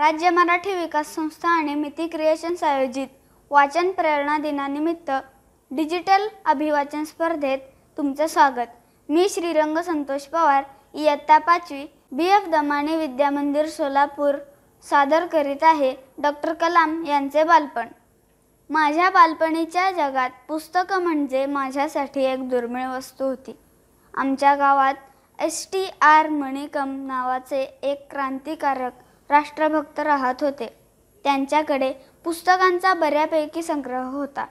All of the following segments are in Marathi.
राज्य मराठी विकास संस्था आणि मिती क्रिएशन्स आयोजित वाचन प्रेरणा दिनानिमित्त डिजिटल अभिवाचन स्पर्धेत तुमचं स्वागत मी श्रीरंग संतोष पवार इयत्ता पाचवी बी एफ दमाने विद्यामंदिर सोलापूर सादर करीत आहे डॉक्टर कलाम यांचे बालपण माझ्या बालपणीच्या जगात पुस्तकं म्हणजे माझ्यासाठी एक दुर्मिळ वस्तू होती आमच्या गावात एस टी आर मणिकम नावाचे एक क्रांतिकारक राष्ट्रभक्त राहत होते त्यांच्याकडे पुस्तकांचा बऱ्यापैकी संग्रह होता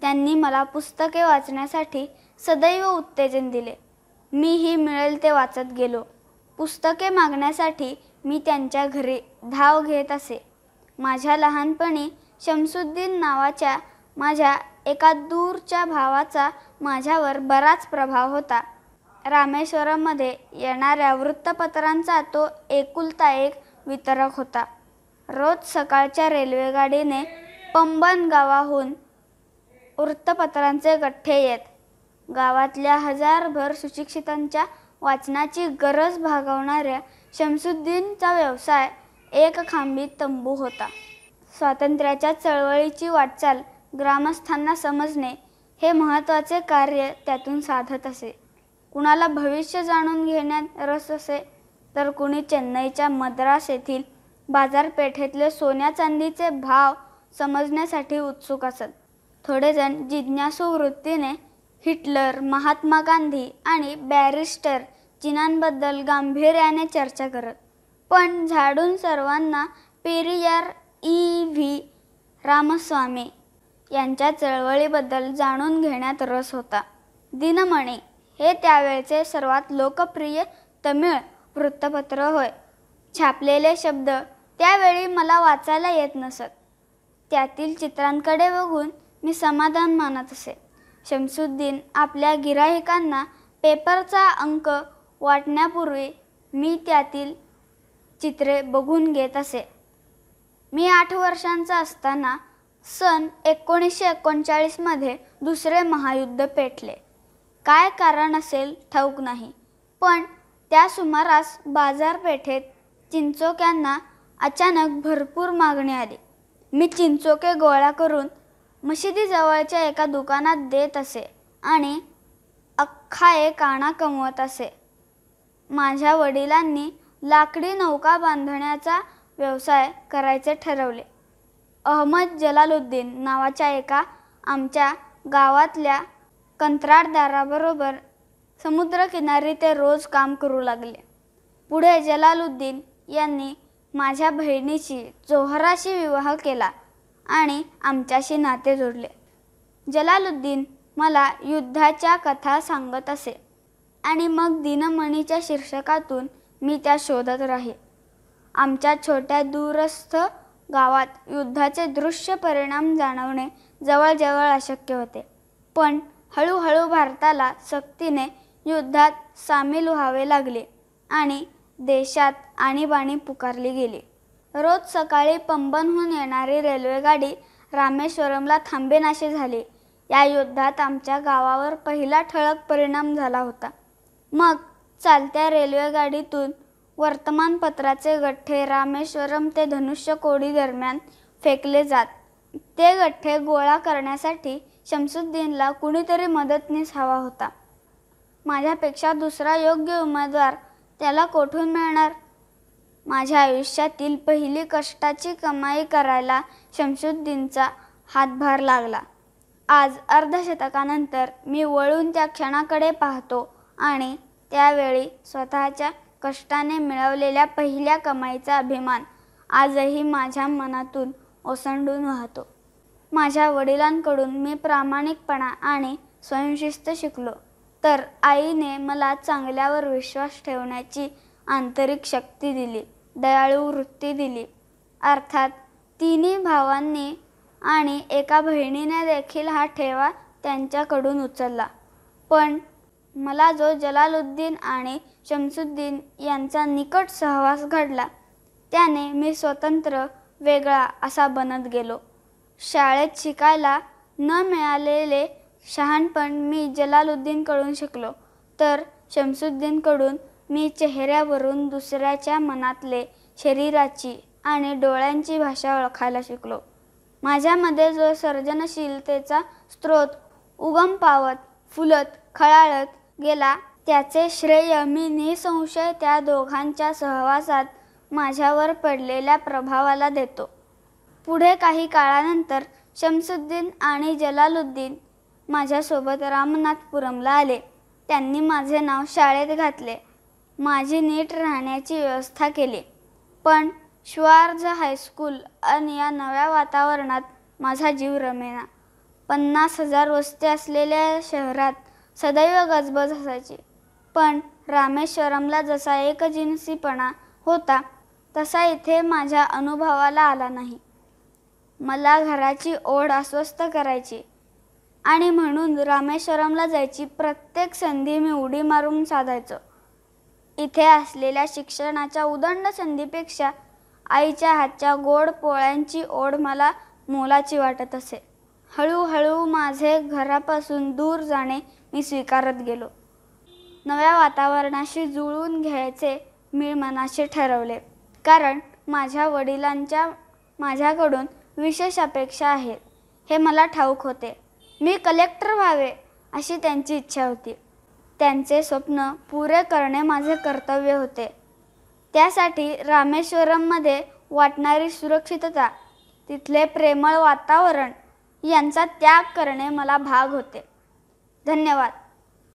त्यांनी मला पुस्तके वाचण्यासाठी सदैव उत्तेजन दिले मीही मिळेल ते वाचत गेलो पुस्तके मागण्यासाठी मी त्यांच्या घरी धाव घेत असे माझ्या लहानपणी शमसुद्दीन नावाच्या माझ्या एका दूरच्या भावाचा माझ्यावर बराच प्रभाव होता रामेश्वरममध्ये येणाऱ्या वृत्तपत्रांचा तो एकुलता एक वितरक होता रोज सकाळच्या रेल्वेगाडीने पंबन गावाहून वृत्तपत्रांचे गठ्ठे येत गावातल्या हजारभर सुशिक्षितांच्या वाचनाची गरज भागवणाऱ्या शमसुद्दीनचा व्यवसाय एक खांबी तंबू होता स्वातंत्र्याच्या चळवळीची वाटचाल ग्रामस्थांना समजणे हे महत्त्वाचे कार्य त्यातून साधत असे कुणाला भविष्य जाणून घेण्यात रस असे तर कुणी चेन्नईच्या मद्रास येथील बाजारपेठेतले सोन्या चांदीचे भाव समजण्यासाठी उत्सुक असत थोडेजण जिज्ञासू वृत्तीने हिटलर महात्मा गांधी आणि बॅरिस्टर चिनांबद्दल गांभीर्याने चर्चा करत पण झाडून सर्वांना पेरियार ई व्ही रामस्वामी यांच्या चळवळीबद्दल जाणून घेण्यात रस होता दिनमणी हे त्यावेळचे सर्वात लोकप्रिय तमिळ वृत्तपत्र होय छापलेले शब्द त्यावेळी मला वाचायला येत नसत त्यातील चित्रांकडे बघून मी समाधान मानत असे शमसुद्दीन आपल्या गिराहिकांना पेपरचा अंक वाटण्यापूर्वी मी त्यातील चित्रे बघून घेत असे मी आठ वर्षांचा असताना सन एकोणीसशे एकोणचाळीसमध्ये दुसरे महायुद्ध पेटले काय कारण असेल ठाऊक नाही पण त्या सुमारास बाजारपेठेत चिंचोक्यांना अचानक भरपूर मागणी आली मी चिंचोके गोळा करून मशिदीजवळच्या एका दुकानात देत असे आणि अख्खा एक कमवत असे माझ्या वडिलांनी लाकडी नौका बांधण्याचा व्यवसाय करायचे ठरवले अहमद जलालुद्दीन नावाच्या एका आमच्या गावातल्या कंत्राटदाराबरोबर समुद्रकिनारी ते रोज काम करू लागले पुढे जलालुद्दीन यांनी माझ्या बहिणीशी जोहराशी विवाह केला आणि आमच्याशी नाते जोडले जलालुद्दीन मला युद्धाच्या कथा सांगत असे आणि मग दिनमणीच्या शीर्षकातून मी त्या शोधत राहे आमच्या छोट्या दूरस्थ गावात युद्धाचे दृश्य परिणाम जाणवणे जवळजवळ अशक्य होते पण हळूहळू भारताला सक्तीने युद्धात सामील व्हावे लागले आणि देशात आणीबाणी पुकारली गेली रोज सकाळी पंबनहून येणारी रेल्वेगाडी रामेश्वरमला थांबेनाशे झाली या युद्धात आमच्या गावावर पहिला ठळक परिणाम झाला होता मग चालत्या रेल्वेगाडीतून वर्तमानपत्राचे गठ्ठे रामेश्वरम ते धनुष्यकोडी दरम्यान फेकले जात ते गठ्ठे गोळा करण्यासाठी शमसुद्दीनला कुणीतरी मदतनीस हवा होता माझ्यापेक्षा दुसरा योग्य उमेदवार त्याला कोठून मिळणार माझ्या आयुष्यातील पहिली कष्टाची कमाई करायला शमशुद्दीनचा हातभार लागला आज अर्धशतकानंतर मी वळून त्या क्षणाकडे पाहतो आणि त्यावेळी स्वतःच्या कष्टाने मिळवलेल्या पहिल्या कमाईचा अभिमान आजही माझ्या मनातून ओसंडून वाहतो माझ्या वडिलांकडून मी प्रामाणिकपणा आणि स्वयंशिस्त शिकलो तर आईने मला चांगल्यावर विश्वास ठेवण्याची आंतरिक शक्ती दिली दयाळू वृत्ती दिली अर्थात तिन्ही भावांनी आणि एका बहिणीने देखील हा ठेवा त्यांच्याकडून उचलला पण मला जो जलालुद्दीन आणि शमसुद्दीन यांचा निकट सहवास घडला त्याने मी स्वतंत्र वेगळा असा बनत गेलो शाळेत शिकायला न मिळालेले शहाणपण मी जलालुद्दीनकडून शिकलो तर शमसुद्दीनकडून मी चेहऱ्यावरून दुसऱ्याच्या मनातले शरीराची आणि डोळ्यांची भाषा ओळखायला शिकलो माझ्यामध्ये जो सर्जनशीलतेचा स्रोत उगम पावत फुलत खळाळत गेला त्याचे श्रेय मी निसंशय त्या दोघांच्या सहवासात माझ्यावर पडलेल्या प्रभावाला देतो पुढे काही काळानंतर शमसुद्दीन आणि जलालुद्दीन माझ्यासोबत रामनाथपुरमला आले त्यांनी माझे नाव शाळेत घातले माझी नीट राहण्याची व्यवस्था केली पण श्वार्ज हायस्कूल आणि या नव्या वातावरणात माझा जीव रमेना पन्नास हजार वस्ती असलेल्या शहरात सदैव गजबज असायची पण रामेश्वरमला जसा एकजिन्सीपणा होता तसा इथे माझ्या अनुभवाला आला नाही मला घराची ओढ अस्वस्थ करायची आणि म्हणून रामेश्वरमला जायची प्रत्येक संधी मी उडी मारून साधायचो इथे असलेल्या शिक्षणाच्या उदंड संधीपेक्षा आईच्या हातच्या गोड पोळ्यांची ओढ मला मोलाची वाटत असे हळूहळू माझे घरापासून दूर जाणे मी स्वीकारत गेलो नव्या वातावरणाशी जुळून घ्यायचे मी मनाशी ठरवले कारण माझ्या वडिलांच्या माझ्याकडून विशेष अपेक्षा आहेत हे मला ठाऊक होते मी कलेक्टर व्हावे अशी त्यांची इच्छा होती त्यांचे स्वप्न पुरे करणे माझे कर्तव्य होते त्यासाठी रामेश्वरममध्ये वाटणारी सुरक्षितता तिथले प्रेमळ वातावरण यांचा त्याग करणे मला भाग होते धन्यवाद